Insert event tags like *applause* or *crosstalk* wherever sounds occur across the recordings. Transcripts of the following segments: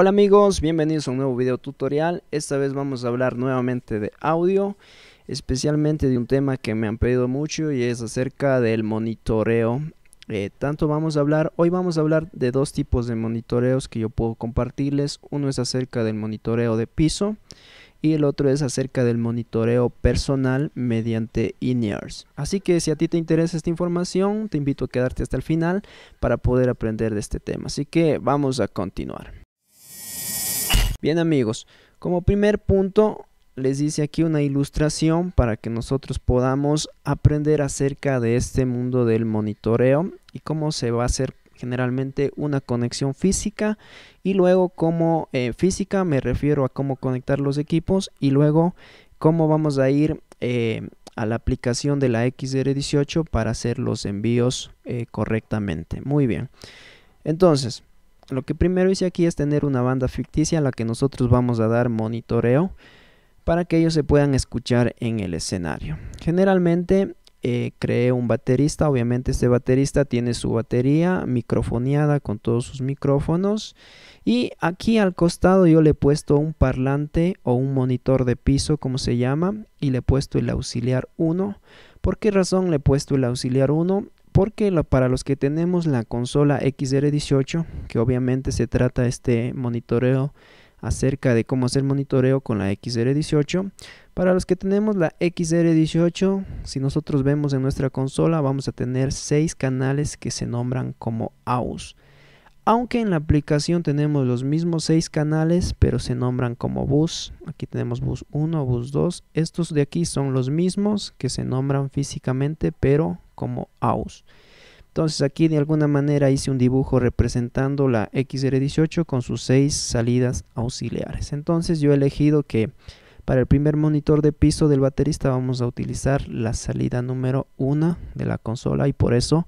Hola amigos, bienvenidos a un nuevo video tutorial. Esta vez vamos a hablar nuevamente de audio, especialmente de un tema que me han pedido mucho y es acerca del monitoreo. Eh, tanto vamos a hablar, hoy vamos a hablar de dos tipos de monitoreos que yo puedo compartirles. Uno es acerca del monitoreo de piso y el otro es acerca del monitoreo personal mediante in Así que si a ti te interesa esta información, te invito a quedarte hasta el final para poder aprender de este tema. Así que vamos a continuar. Bien amigos, como primer punto les hice aquí una ilustración para que nosotros podamos aprender acerca de este mundo del monitoreo y cómo se va a hacer generalmente una conexión física y luego cómo, eh, física me refiero a cómo conectar los equipos y luego cómo vamos a ir eh, a la aplicación de la XR18 para hacer los envíos eh, correctamente. Muy bien. Entonces, lo que primero hice aquí es tener una banda ficticia a la que nosotros vamos a dar monitoreo para que ellos se puedan escuchar en el escenario. Generalmente eh, creé un baterista, obviamente este baterista tiene su batería microfoneada con todos sus micrófonos y aquí al costado yo le he puesto un parlante o un monitor de piso como se llama y le he puesto el auxiliar 1. ¿Por qué razón le he puesto el auxiliar 1? Porque para los que tenemos la consola XR18, que obviamente se trata este monitoreo acerca de cómo hacer monitoreo con la XR18. Para los que tenemos la XR18, si nosotros vemos en nuestra consola, vamos a tener 6 canales que se nombran como AUS. Aunque en la aplicación tenemos los mismos 6 canales, pero se nombran como bus. Aquí tenemos bus 1, bus 2. Estos de aquí son los mismos que se nombran físicamente, pero como AUS. Entonces aquí de alguna manera hice un dibujo representando la XR18 con sus seis salidas auxiliares. Entonces yo he elegido que para el primer monitor de piso del baterista vamos a utilizar la salida número 1 de la consola y por eso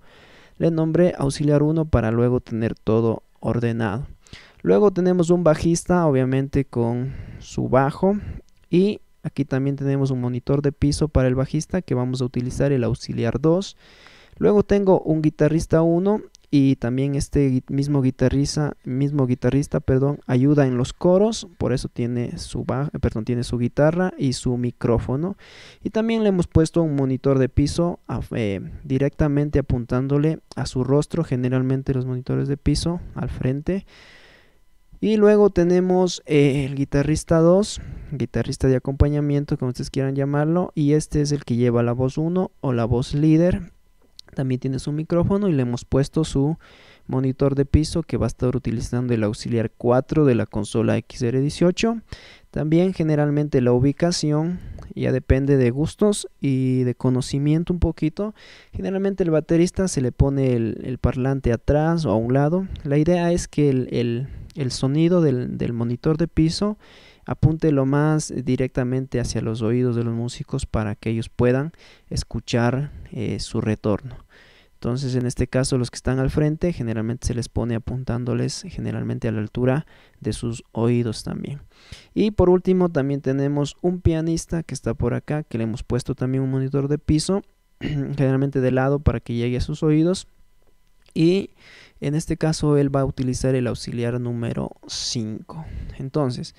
le nombré auxiliar 1 para luego tener todo ordenado. Luego tenemos un bajista obviamente con su bajo y Aquí también tenemos un monitor de piso para el bajista que vamos a utilizar el auxiliar 2. Luego tengo un guitarrista 1 y también este mismo guitarrista, mismo guitarrista, perdón, ayuda en los coros, por eso tiene su eh, perdón, tiene su guitarra y su micrófono. Y también le hemos puesto un monitor de piso eh, directamente apuntándole a su rostro, generalmente los monitores de piso al frente. Y luego tenemos eh, el guitarrista 2, guitarrista de acompañamiento, como ustedes quieran llamarlo, y este es el que lleva la voz 1 o la voz líder. También tiene su micrófono y le hemos puesto su monitor de piso que va a estar utilizando el auxiliar 4 de la consola XR18. También generalmente la ubicación ya depende de gustos y de conocimiento un poquito. Generalmente el baterista se le pone el, parlante atrás o a un lado. La idea es que el, sonido del, monitor de piso apunte lo más directamente hacia los oídos de los músicos para que ellos puedan escuchar eh, su retorno. Entonces, en este caso, los que están al frente generalmente se les pone apuntándoles generalmente a la altura de sus oídos también. Y por último, también tenemos un pianista que está por acá, que le hemos puesto también un monitor de piso, *clears throat* generalmente de lado para que llegue a sus oídos. Y en este caso, él va a utilizar el auxiliar número 5. Entonces,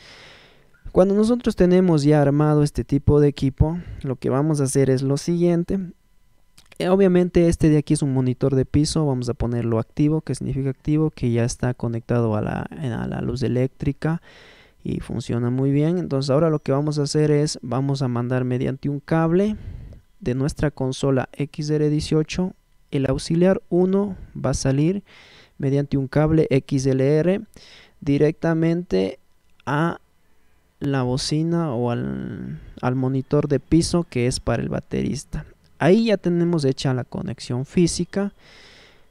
cuando nosotros tenemos ya armado este tipo de equipo, lo que vamos a hacer es lo siguiente. Eh, obviamente este de aquí es un monitor de piso, vamos a ponerlo activo, que significa activo, que ya está conectado a la, luz eléctrica y funciona muy bien. Entonces ahora lo que vamos a hacer es, vamos a mandar mediante un cable de nuestra consola XR18, el auxiliar 1 va a salir mediante un cable XLR directamente a la bocina o al monitor de piso que es para el baterista. Ahí ya tenemos hecha la conexión física.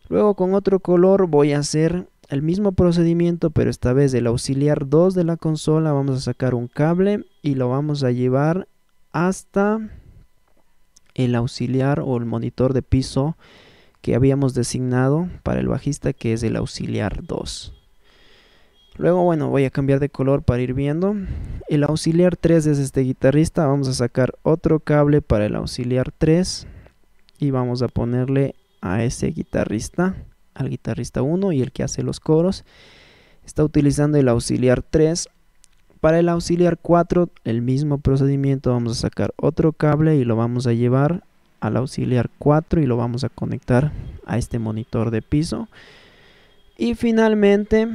Luego con otro color voy a hacer el mismo procedimiento, pero esta vez del auxiliar 2 de la consola vamos a sacar un cable y lo vamos a llevar hasta el auxiliar o el monitor de piso que habíamos designado para el bajista que es el auxiliar 2. Luego, bueno, voy a cambiar de color para ir viendo. El auxiliar 3 es este guitarrista. Vamos a sacar otro cable para el auxiliar 3. Y vamos a ponerle a ese guitarrista, al guitarrista 1 y el que hace los coros. Está utilizando el auxiliar 3. Para el auxiliar 4, el mismo procedimiento. Vamos a sacar otro cable y lo vamos a llevar al auxiliar 4 y lo vamos a conectar a este monitor de piso. Y finalmente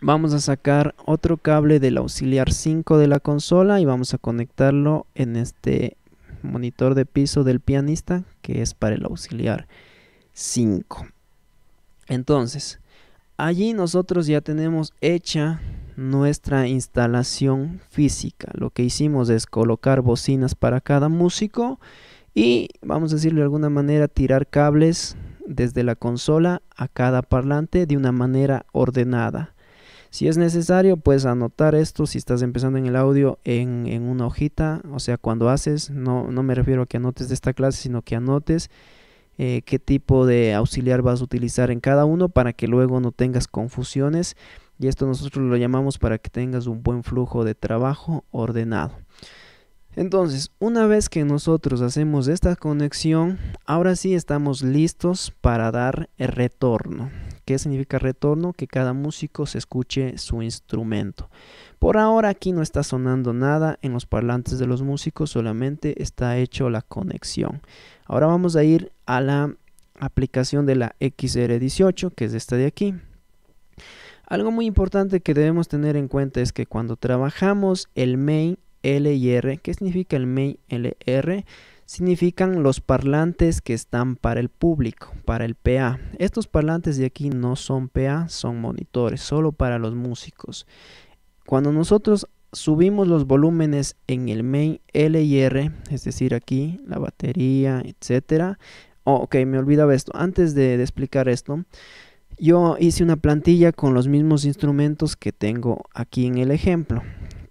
vamos a sacar otro cable del auxiliar 5 de la consola y vamos a conectarlo en este monitor de piso del pianista que es para el auxiliar 5 entonces allí nosotros ya tenemos hecha nuestra instalación física lo que hicimos es colocar bocinas para cada músico y vamos a decirle de alguna manera tirar cables desde la consola a cada parlante de una manera ordenada si es necesario, puedes anotar esto, si estás empezando en el audio, en, una hojita, o sea, cuando haces, no, me refiero a que anotes de esta clase, sino que anotes eh, qué tipo de auxiliar vas a utilizar en cada uno para que luego no tengas confusiones. Y esto nosotros lo llamamos para que tengas un buen flujo de trabajo ordenado. Entonces, una vez que nosotros hacemos esta conexión, ahora sí estamos listos para dar el retorno. ¿Qué significa retorno? Que cada músico se escuche su instrumento. Por ahora aquí no está sonando nada en los parlantes de los músicos, solamente está hecho la conexión. Ahora vamos a ir a la aplicación de la XR18, que es esta de aquí. Algo muy importante que debemos tener en cuenta es que cuando trabajamos el main R, ¿qué significa el main LR? significan los parlantes que están para el público, para el PA. Estos parlantes de aquí no son PA, son monitores, solo para los músicos. Cuando nosotros subimos los volúmenes en el main L y R, es decir, aquí la batería, etcétera. Oh, ok, me olvidaba esto. Antes de explicar esto, yo hice una plantilla con los mismos instrumentos que tengo aquí en el ejemplo.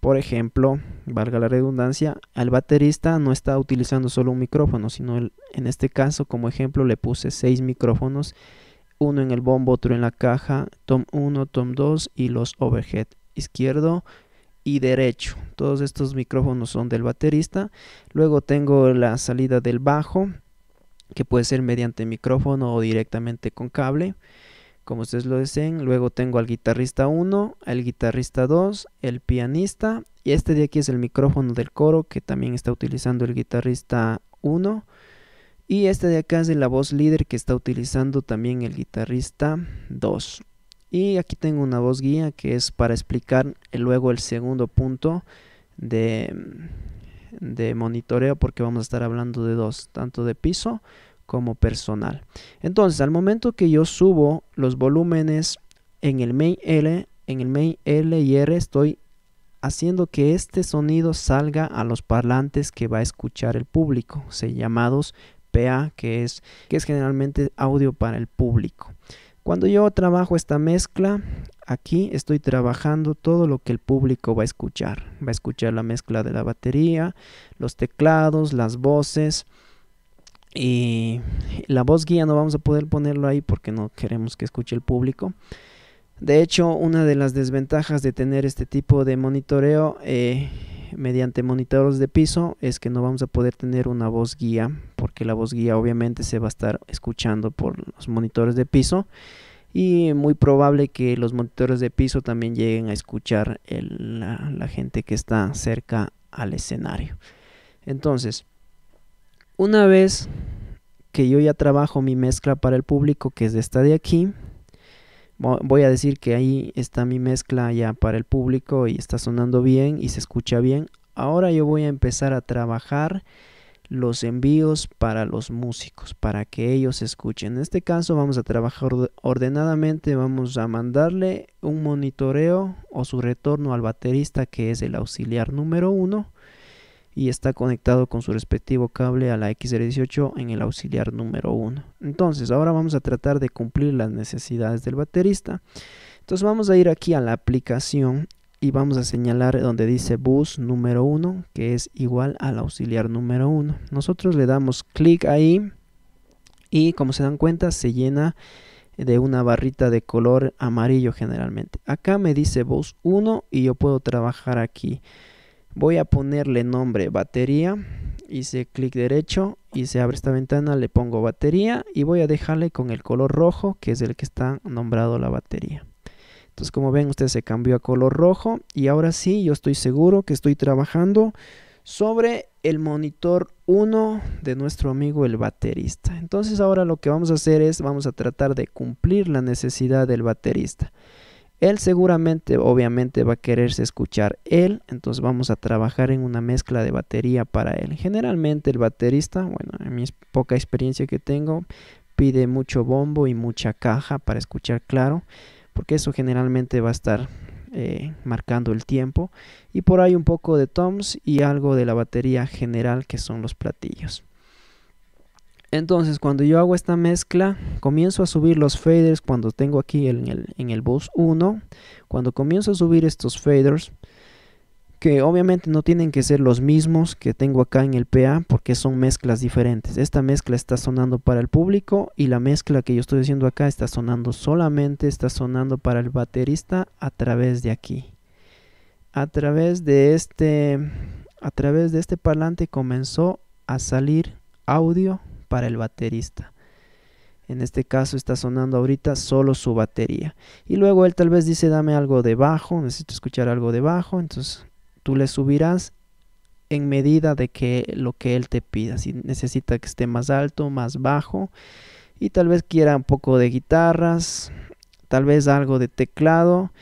Por ejemplo, valga la redundancia, al baterista no está utilizando solo un micrófono, sino en este caso como ejemplo le puse seis micrófonos, uno en el bombo, otro en la caja, tom 1, tom 2 y los overhead izquierdo y derecho. Todos estos micrófonos son del baterista. Luego tengo la salida del bajo, que puede ser mediante micrófono o directamente con cable como ustedes lo deseen. Luego tengo al guitarrista 1, al guitarrista 2, el pianista y este de aquí es el micrófono del coro que también está utilizando el guitarrista 1. Y este de acá es la voz líder que está utilizando también el guitarrista 2. Y aquí tengo una voz guía que es para explicar luego el segundo punto de, de monitoreo porque vamos a estar hablando de dos, tanto de piso como personal. Entonces, al momento que yo subo los volúmenes en el main L, en el main L y R estoy haciendo que este sonido salga a los parlantes que va a escuchar el público, se llamados PA, que es, que es generalmente audio para el público. Cuando yo trabajo esta mezcla, aquí estoy trabajando todo lo que el público va a escuchar. Va a escuchar la mezcla de la batería, los teclados, las voces. Y la voz guía no vamos a poder ponerlo ahí porque no queremos que escuche el público. De hecho, una de las desventajas de tener este tipo de monitoreo eh, mediante monitores de piso es que no vamos a poder tener una voz guía, porque la voz guía obviamente se va a estar escuchando por los monitores de piso y muy probable que los monitores de piso también lleguen a escuchar la, la gente que está cerca al escenario. Entonces, una vez que yo ya trabajo mi mezcla para el público, que es esta de aquí, voy a decir que ahí está mi mezcla ya para el público y está sonando bien y se escucha bien. Ahora yo voy a empezar a trabajar los envíos para los músicos, para que ellos escuchen. En este caso vamos a trabajar ordenadamente, vamos a mandarle un monitoreo o su retorno al baterista que es el auxiliar número uno y está conectado con su respectivo cable a la XR18 en el auxiliar número 1. Entonces, ahora vamos a tratar de cumplir las necesidades del baterista. Entonces, vamos a ir aquí a la aplicación y vamos a señalar donde dice bus número 1, que es igual al auxiliar número 1. Nosotros le damos clic ahí y como se dan cuenta se llena de una barrita de color amarillo generalmente. Acá me dice bus 1 y yo puedo trabajar aquí voy a ponerle nombre batería hice clic derecho y se abre esta ventana le pongo batería y voy a dejarle con el color rojo que es el que está nombrado la batería entonces como ven usted se cambió a color rojo y ahora sí yo estoy seguro que estoy trabajando sobre el monitor 1 de nuestro amigo el baterista entonces ahora lo que vamos a hacer es vamos a tratar de cumplir la necesidad del baterista él seguramente, obviamente, va a quererse escuchar él, entonces vamos a trabajar en una mezcla de batería para él. Generalmente el baterista, bueno, en mi poca experiencia que tengo, pide mucho bombo y mucha caja para escuchar claro, porque eso generalmente va a estar eh, marcando el tiempo, y por ahí un poco de toms y algo de la batería general que son los platillos. Entonces cuando yo hago esta mezcla, comienzo a subir los faders cuando tengo aquí en el, bus 1. Cuando comienzo a subir estos faders, que obviamente no tienen que ser los mismos que tengo acá en el PA porque son mezclas diferentes. Esta mezcla está sonando para el público y la mezcla que yo estoy haciendo acá está sonando solamente, está sonando para el baterista a través de aquí. A través de este, a través de este parlante comenzó a salir audio para el baterista. En este caso está sonando ahorita solo su batería. Y luego él tal vez dice, dame algo de bajo, necesito escuchar algo de bajo. Entonces tú le subirás en medida de que lo que él te pida. Si necesita que esté más alto, más bajo. Y tal vez quiera un poco de guitarras, tal vez algo de teclado.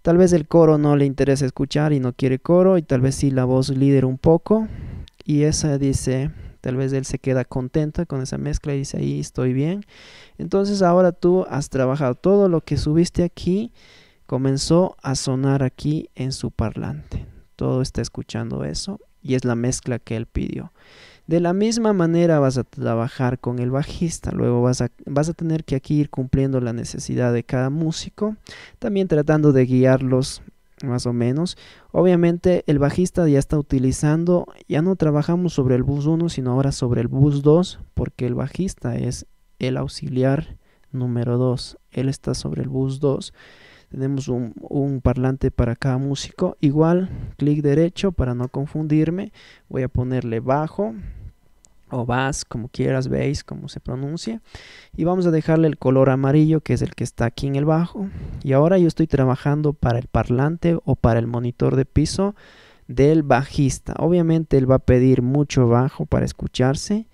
Tal vez el coro no le interesa escuchar y no quiere coro. Y tal vez sí la voz líder un poco. Y esa dice Tal vez él se queda contento con esa mezcla y dice, ahí estoy bien. Entonces ahora tú has trabajado todo lo que subiste aquí, comenzó a sonar aquí en su parlante. Todo está escuchando eso y es la mezcla que él pidió. De la misma manera vas a trabajar con el bajista, luego vas a, vas a tener que aquí ir cumpliendo la necesidad de cada músico, también tratando de guiarlos más o menos. Obviamente el bajista ya está utilizando, ya no trabajamos sobre el bus 1, sino ahora sobre el bus 2, porque el bajista es el auxiliar número 2, él está sobre el bus 2. Tenemos un, un parlante para cada músico, igual clic derecho para no confundirme, voy a ponerle bajo, o vas, como quieras, veis cómo se pronuncia. Y vamos a dejarle el color amarillo, que es el que está aquí en el bajo. Y ahora yo estoy trabajando para el parlante o para el monitor de piso del bajista. Obviamente él va a pedir mucho bajo para escucharse.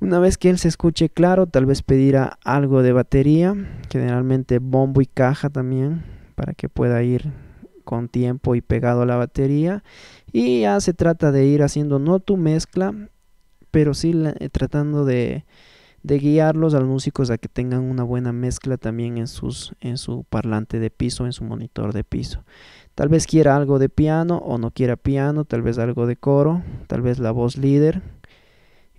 Una vez que él se escuche claro, tal vez pedirá algo de batería, generalmente bombo y caja también, para que pueda ir con tiempo y pegado a la batería. Y ya se trata de ir haciendo no tu mezcla, pero sí eh, tratando de, guiarlos a los músicos a que tengan una buena mezcla también en, sus, en su parlante de piso, en su monitor de piso. Tal vez quiera algo de piano o no quiera piano, tal vez algo de coro, tal vez la voz líder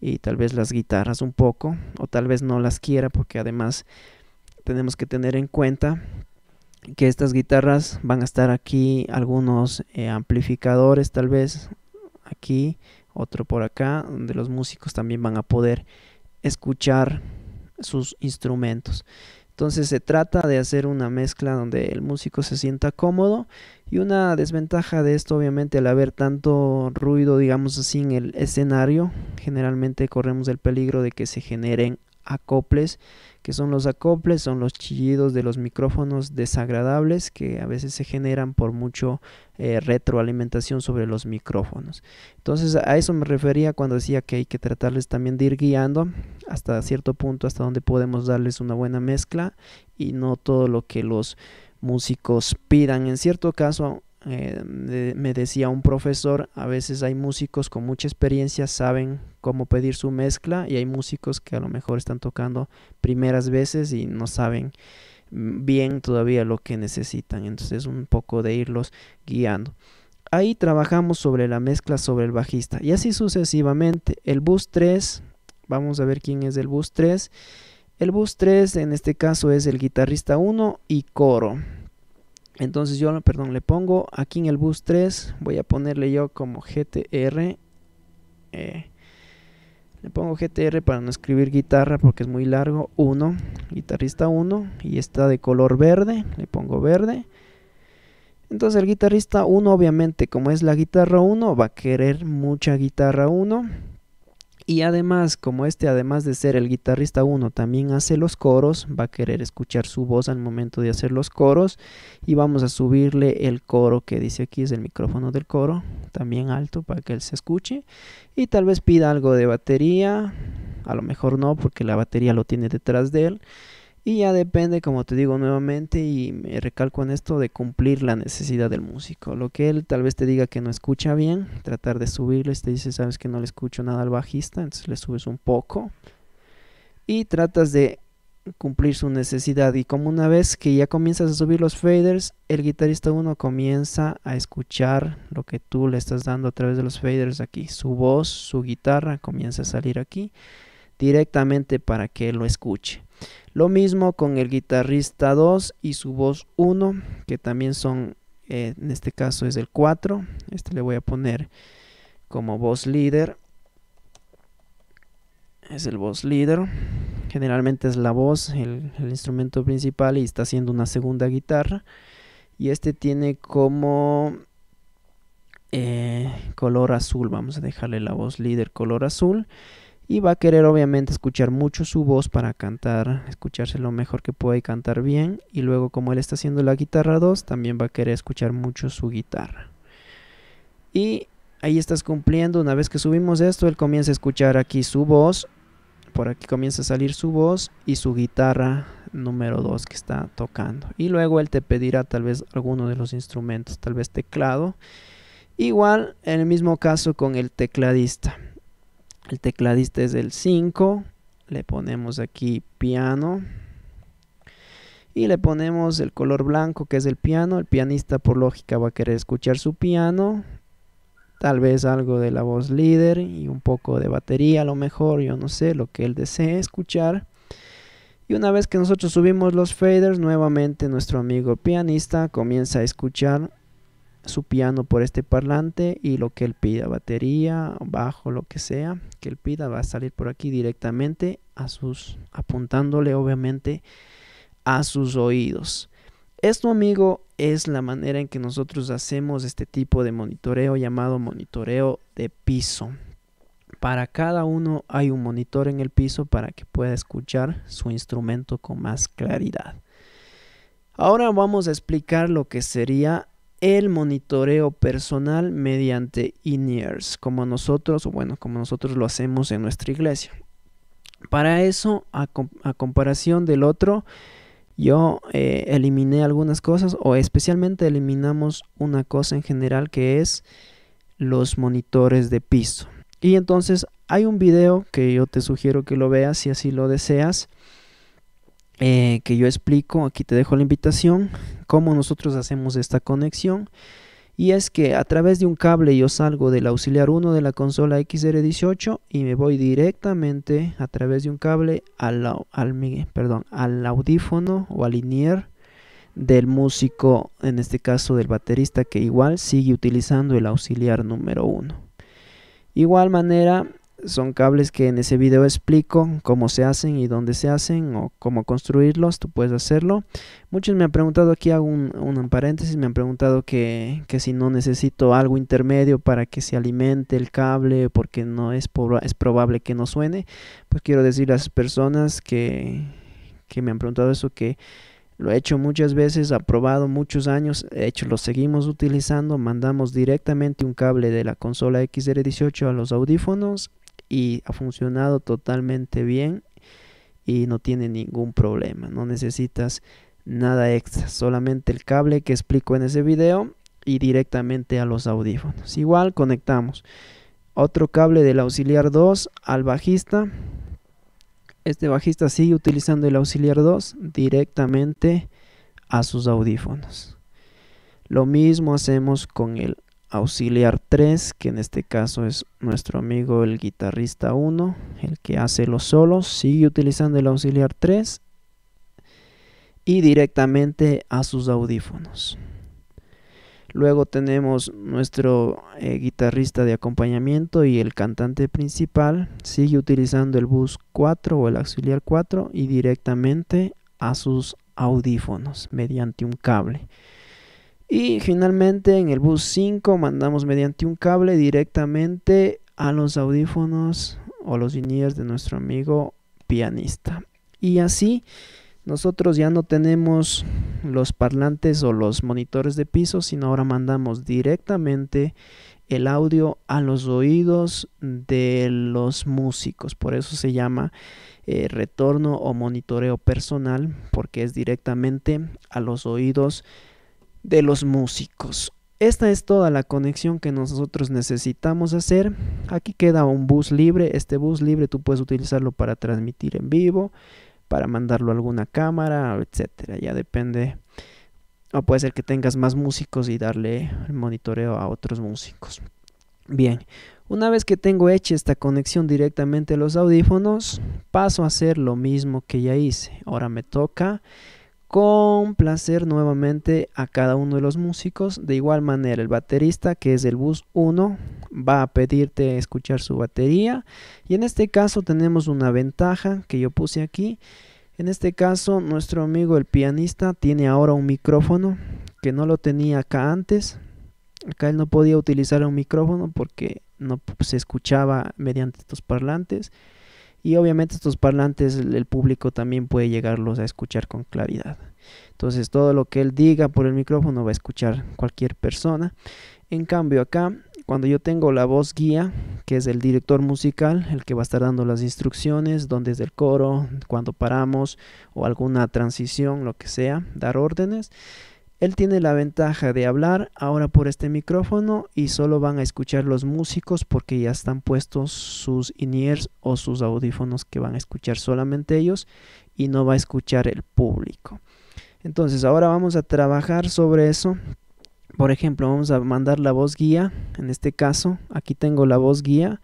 y tal vez las guitarras un poco, o tal vez no las quiera porque además tenemos que tener en cuenta que estas guitarras van a estar aquí algunos eh, amplificadores tal vez aquí otro por acá, donde los músicos también van a poder escuchar sus instrumentos. Entonces se trata de hacer una mezcla donde el músico se sienta cómodo y una desventaja de esto obviamente al haber tanto ruido digamos así en el escenario generalmente corremos el peligro de que se generen acoples que son los acoples, son los chillidos de los micrófonos desagradables que a veces se generan por mucho eh, retroalimentación sobre los micrófonos. Entonces a eso me refería cuando decía que hay que tratarles también de ir guiando hasta cierto punto, hasta donde podemos darles una buena mezcla y no todo lo que los músicos pidan. En cierto caso, eh, me decía un profesor, a veces hay músicos con mucha experiencia, saben cómo pedir su mezcla y hay músicos que a lo mejor están tocando primeras veces y no saben mm, bien todavía lo que necesitan. Entonces un poco de irlos guiando. Ahí trabajamos sobre la mezcla sobre el bajista y así sucesivamente. El bus 3, vamos a ver quién es el bus 3. El bus 3 en este caso es el guitarrista 1 y coro. Entonces yo, perdón, le pongo aquí en el bus 3, voy a ponerle yo como GTR. Eh, le pongo GTR para no escribir guitarra porque es muy largo. 1, guitarrista 1. Y está de color verde. Le pongo verde. Entonces el guitarrista 1 obviamente como es la guitarra 1 va a querer mucha guitarra 1. Y además, como este, además de ser el guitarrista uno, también hace los coros, va a querer escuchar su voz al momento de hacer los coros. Y vamos a subirle el coro que dice aquí, es el micrófono del coro, también alto para que él se escuche. Y tal vez pida algo de batería, a lo mejor no, porque la batería lo tiene detrás de él. Y ya depende, como te digo nuevamente, y me recalco en esto, de cumplir la necesidad del músico. Lo que él tal vez te diga que no escucha bien, tratar de subirle, te dice, sabes que no le escucho nada al bajista, entonces le subes un poco. Y tratas de cumplir su necesidad. Y como una vez que ya comienzas a subir los faders, el guitarrista uno comienza a escuchar lo que tú le estás dando a través de los faders aquí. Su voz, su guitarra comienza a salir aquí directamente para que Él lo escuche. Lo mismo con el guitarrista 2 y su voz 1, que también son, eh, en este caso es el 4. Este le voy a poner como voz líder. Es el voz líder. Generalmente es la voz, el, instrumento principal y está haciendo una segunda guitarra. Y este tiene como eh, color azul. Vamos a dejarle la voz líder color azul y va a querer obviamente escuchar mucho su voz para cantar, escucharse lo mejor que pueda y cantar bien y luego como él está haciendo la guitarra 2 también va a querer escuchar mucho su guitarra. Y ahí estás cumpliendo, una vez que subimos esto él comienza a escuchar aquí su voz, por aquí comienza a salir su voz y su guitarra número 2 que está tocando. Y luego él te pedirá tal vez alguno de los instrumentos, tal vez teclado. Igual en el mismo caso con el tecladista el tecladista es el 5. Le ponemos aquí piano. Y le ponemos el color blanco que es el piano. El pianista por lógica va a querer escuchar su piano. Tal vez algo de la voz líder y un poco de batería a lo mejor. Yo no sé lo que él desee escuchar. Y una vez que nosotros subimos los faders, nuevamente nuestro amigo pianista comienza a escuchar su piano por este parlante y lo que él pida, batería, bajo, lo que sea que él pida, va a salir por aquí directamente a sus, apuntándole obviamente a sus oídos. Esto, amigo, es la manera en que nosotros hacemos este tipo de monitoreo llamado monitoreo de piso. Para cada uno hay un monitor en el piso para que pueda escuchar su instrumento con más claridad. Ahora vamos a explicar lo que sería el monitoreo personal mediante Inears como nosotros, o bueno, como nosotros lo hacemos en nuestra iglesia. Para eso, a, comparación del otro, yo eh, eliminé algunas cosas o especialmente eliminamos una cosa en general que es los monitores de piso. Y entonces hay un video que yo te sugiero que lo veas si así lo deseas eh, que yo explico, aquí te dejo la invitación, cómo nosotros hacemos esta conexión. Y es que a través de un cable yo salgo del auxiliar 1 de la consola XR18 y me voy directamente a través de un cable al, al, perdón, al audífono o al inier del músico, en este caso del baterista que igual sigue utilizando el auxiliar número 1. Igual manera, son cables que en ese video explico cómo se hacen y dónde se hacen o cómo construirlos, tú puedes hacerlo. Muchos me han preguntado, aquí hago un, paréntesis, me han preguntado que, si no necesito algo intermedio para que se alimente el cable porque no es, es probable que no suene. Pues quiero decir a las personas que, que me han preguntado eso que... Lo he hecho muchas veces, ha probado muchos años, de hecho lo seguimos utilizando, mandamos directamente un cable de la consola XR18 a los audífonos y ha funcionado totalmente bien y no tiene ningún problema. No necesitas nada extra, solamente el cable que explico en ese video y directamente a los audífonos. Igual conectamos otro cable del auxiliar 2 al bajista. Este bajista sigue utilizando el auxiliar 2 directamente a sus audífonos. Lo mismo hacemos con el auxiliar 3, que en este caso es nuestro amigo el guitarrista 1, el que hace los solos, sigue utilizando el auxiliar 3 y directamente a sus audífonos. Luego tenemos nuestro eh, guitarrista de acompañamiento y el cantante principal sigue utilizando el bus 4 o el auxiliar 4 y directamente a sus audífonos mediante un cable. Y finalmente en el bus 5 mandamos mediante un cable directamente a los audífonos o los in de nuestro amigo pianista. Y así nosotros ya no tenemos los parlantes o los monitores de piso, sino ahora mandamos directamente el audio a los oídos de los músicos. Por eso se llama eh, retorno o monitoreo personal, porque es directamente a los oídos de los músicos. Esta es toda la conexión que nosotros necesitamos hacer. Aquí queda un bus libre. Este bus libre tú puedes utilizarlo para transmitir en vivo, para mandarlo a alguna cámara, etcétera. Ya depende. O puede ser que tengas más músicos y darle el monitoreo a otros músicos. Bien, una vez que tengo hecha esta conexión directamente a los audífonos, paso a hacer lo mismo que ya hice. Ahora me toca con placer nuevamente a cada uno de los músicos. De igual manera, el baterista, que es el bus 1, va a pedirte escuchar su batería. Y en este caso tenemos una ventaja que yo puse aquí. En este caso, nuestro amigo el pianista tiene ahora un micrófono que no lo tenía acá antes. Acá él no podía utilizar un micrófono porque no se escuchaba mediante estos parlantes. Y obviamente estos parlantes el público también puede llegarlos a escuchar con claridad. Entonces todo lo que él diga por el micrófono va a escuchar cualquier persona. En cambio acá, cuando yo tengo la voz guía, que es el director musical, el que va a estar dando las instrucciones, dónde es el coro, cuando paramos o alguna transición, lo que sea, dar órdenes. Él tiene la ventaja de hablar ahora por este micrófono y solo van a escuchar los músicos porque ya están puestos sus in-ears o sus audífonos que van a escuchar solamente ellos y no va a escuchar el público. Entonces ahora vamos a trabajar sobre eso. Por ejemplo, vamos a mandar la voz guía. En este caso, aquí tengo la voz guía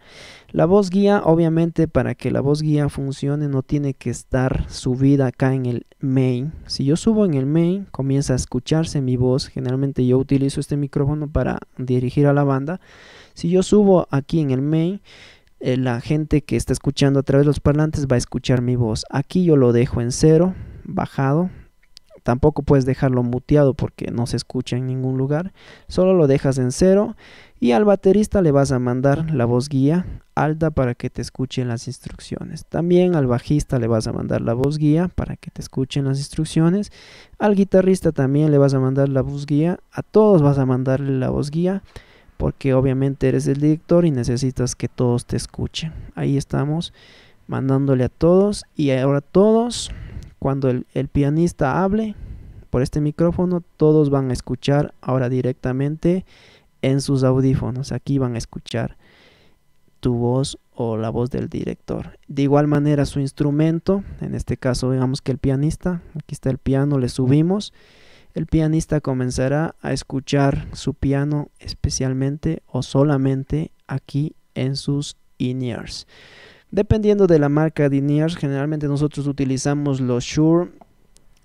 la voz guía, obviamente, para que la voz guía funcione, no tiene que estar subida acá en el main. Si yo subo en el main, comienza a escucharse mi voz. Generalmente yo utilizo este micrófono para dirigir a la banda. Si yo subo aquí en el main, eh, la gente que está escuchando a través de los parlantes va a escuchar mi voz. Aquí yo lo dejo en cero, bajado, tampoco puedes dejarlo muteado porque no se escucha en ningún lugar. Solo lo dejas en cero y al baterista le vas a mandar la voz guía alta para que te escuchen las instrucciones. También al bajista le vas a mandar la voz guía para que te escuchen las instrucciones. Al guitarrista también le vas a mandar la voz guía. A todos vas a mandarle la voz guía porque obviamente eres el director y necesitas que todos te escuchen. Ahí estamos mandándole a todos y ahora todos, cuando el, el pianista hable por este micrófono, todos van a escuchar ahora directamente en sus audífonos. Aquí van a escuchar tu voz o la voz del director. De igual manera su instrumento, en este caso digamos que el pianista, aquí está el piano, le subimos. El pianista comenzará a escuchar su piano especialmente o solamente aquí en sus in Dependiendo de la marca de in-ears, generalmente nosotros utilizamos los Shure,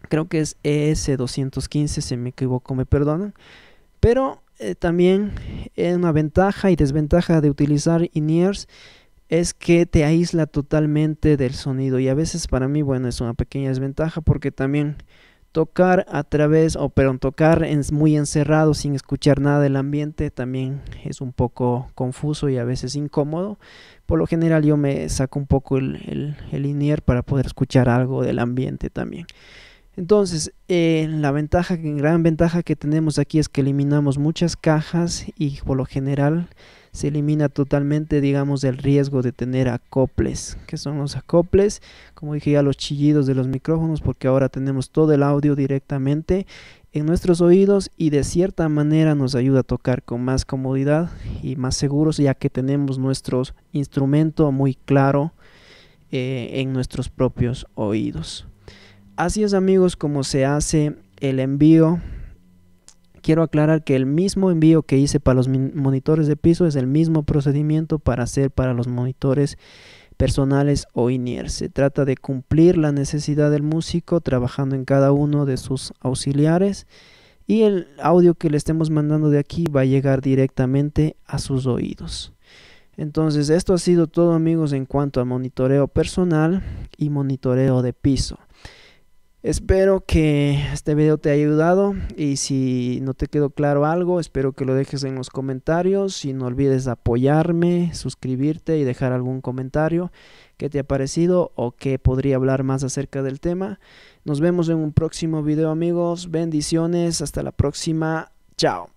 creo que es ES215, se me equivoco me perdonan, pero eh, también es una ventaja y desventaja de utilizar in-ears es que te aísla totalmente del sonido y a veces para mí, bueno, es una pequeña desventaja porque también tocar a través, o perdón, tocar en, muy encerrado sin escuchar nada del ambiente también es un poco confuso y a veces incómodo. Por lo general yo me saco un poco el, el, el para poder escuchar algo del ambiente también. Entonces, la ventaja, gran ventaja que tenemos aquí es que eliminamos muchas cajas y por lo general se elimina totalmente, digamos, el riesgo de tener acoples. que son los acoples? Como dije ya, los chillidos de los micrófonos, porque ahora tenemos todo el audio directamente en nuestros oídos y de cierta manera nos ayuda a tocar con más comodidad y más seguros, ya que tenemos nuestro instrumento muy claro eh, en nuestros propios oídos. Así es amigos como se hace el envío. Quiero aclarar que el mismo envío que hice para los monitores de piso es el mismo procedimiento para hacer para los monitores personales o INIER. Se trata de cumplir la necesidad del músico trabajando en cada uno de sus auxiliares y el audio que le estemos mandando de aquí va a llegar directamente a sus oídos. Entonces esto ha sido todo amigos en cuanto a monitoreo personal y monitoreo de piso. Espero que este video te haya ayudado y si no te quedó claro algo, espero que lo dejes en los comentarios y no olvides apoyarme, suscribirte y dejar algún comentario que te ha parecido o que podría hablar más acerca del tema. Nos vemos en un próximo video amigos, bendiciones, hasta la próxima, chao.